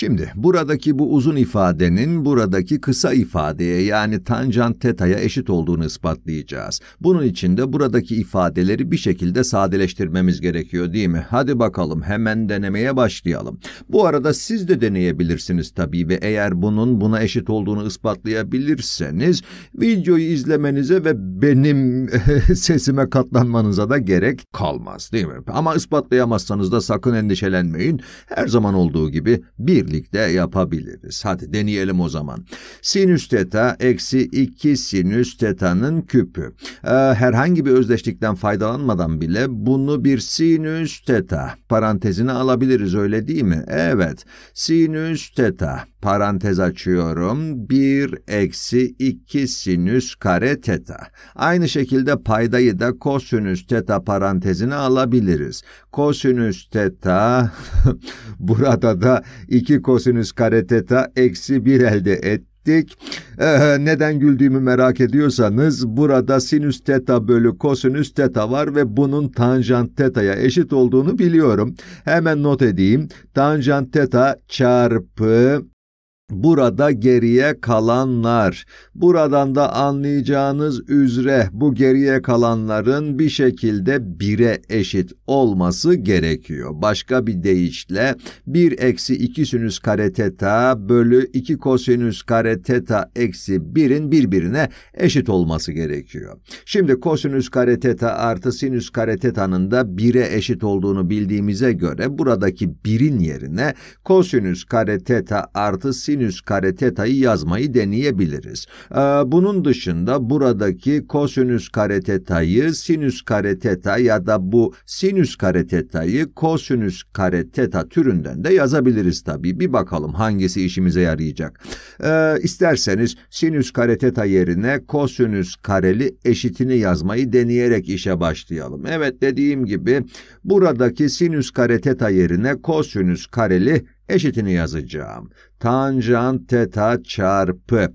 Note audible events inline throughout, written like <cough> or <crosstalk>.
Şimdi buradaki bu uzun ifadenin buradaki kısa ifadeye yani tanjant teta'ya eşit olduğunu ispatlayacağız. Bunun için de buradaki ifadeleri bir şekilde sadeleştirmemiz gerekiyor değil mi? Hadi bakalım hemen denemeye başlayalım. Bu arada siz de deneyebilirsiniz tabii ve eğer bunun buna eşit olduğunu ispatlayabilirseniz videoyu izlemenize ve benim <laughs> sesime katlanmanıza da gerek kalmaz değil mi? Ama ispatlayamazsanız da sakın endişelenmeyin. Her zaman olduğu gibi bir birlikte yapabiliriz. Hadi deneyelim o zaman. Sinüs teta eksi 2 sinüs teta'nın küpü. Ee, herhangi bir özdeşlikten faydalanmadan bile bunu bir sinüs teta parantezine alabiliriz öyle değil mi? Evet. Sinüs teta parantez açıyorum. 1 eksi 2 sinüs kare teta. Aynı şekilde paydayı da kosinüs teta parantezine alabiliriz. Kosinüs teta <laughs> burada da 2 eksi kosinüs kare teta eksi bir elde ettik. Ee, neden güldüğümü merak ediyorsanız burada sinüs teta bölü kosinüs teta var ve bunun tanjant teta'ya eşit olduğunu biliyorum. Hemen not edeyim. Tanjant teta çarpı Burada geriye kalanlar, buradan da anlayacağınız üzere bu geriye kalanların bir şekilde bire eşit olması gerekiyor. Başka bir deyişle 1 eksi 2 sinüs kare teta bölü 2 kosinüs kare teta eksi 1'in birbirine eşit olması gerekiyor. Şimdi kosinüs kare teta artı sinüs kare teta'nın da 1'e eşit olduğunu bildiğimize göre buradaki 1'in yerine kosinüs kare teta artı sinüs sinüs kare teta'yı yazmayı deneyebiliriz. Ee, bunun dışında buradaki kosinüs kare teta'yı sinüs kare teta ya da bu sinüs kare teta'yı kosinüs kare teta türünden de yazabiliriz tabii. Bir bakalım hangisi işimize yarayacak. Ee, isterseniz sinüs kare teta yerine kosinüs kareli eşitini yazmayı deneyerek işe başlayalım. Evet dediğim gibi buradaki sinüs kare teta yerine kosinüs kareli eşitini yazacağım. Tanjant teta çarpı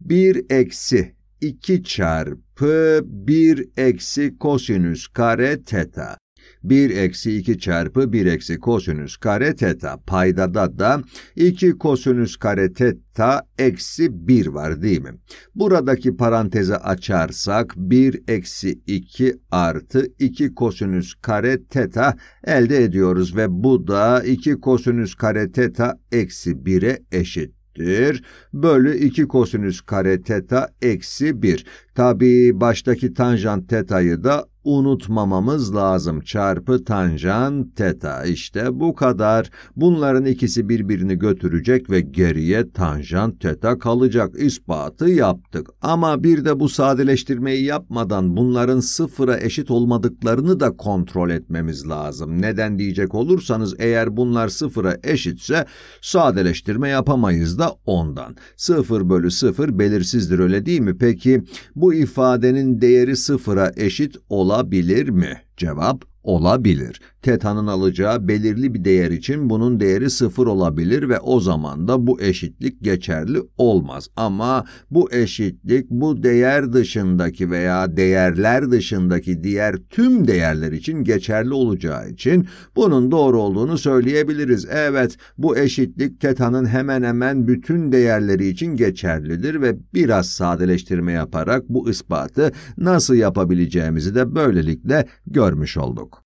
1 eksi 2 çarpı 1 eksi kosinüs kare teta. 1 eksi 2 çarpı 1 eksi kosinüs kare teta paydada da 2 kosinüs kare teta eksi 1 var değil mi? Buradaki parantezi açarsak 1 eksi 2 artı 2 kosinüs kare teta elde ediyoruz ve bu da 2 kosinüs kare teta eksi 1'e eşit eşittir. Bölü 2 kosinüs kare teta eksi 1. Tabi baştaki tanjant tetayı da unutmamamız lazım. Çarpı tanjant teta işte bu kadar. Bunların ikisi birbirini götürecek ve geriye tanjant teta kalacak. ispatı yaptık. Ama bir de bu sadeleştirmeyi yapmadan bunların sıfıra eşit olmadıklarını da kontrol etmemiz lazım. Neden diyecek olursanız eğer bunlar sıfıra eşitse sadeleştirme yapamayız da ondan. Sıfır bölü sıfır belirsizdir öyle değil mi? Peki bu ifadenin değeri sıfıra eşit olan olabilir mi? Cevap olabilir. Teta'nın alacağı belirli bir değer için bunun değeri sıfır olabilir ve o zaman da bu eşitlik geçerli olmaz. Ama bu eşitlik bu değer dışındaki veya değerler dışındaki diğer tüm değerler için geçerli olacağı için bunun doğru olduğunu söyleyebiliriz. Evet bu eşitlik Teta'nın hemen hemen bütün değerleri için geçerlidir ve biraz sadeleştirme yaparak bu ispatı nasıl yapabileceğimizi de böylelikle görmüş olduk.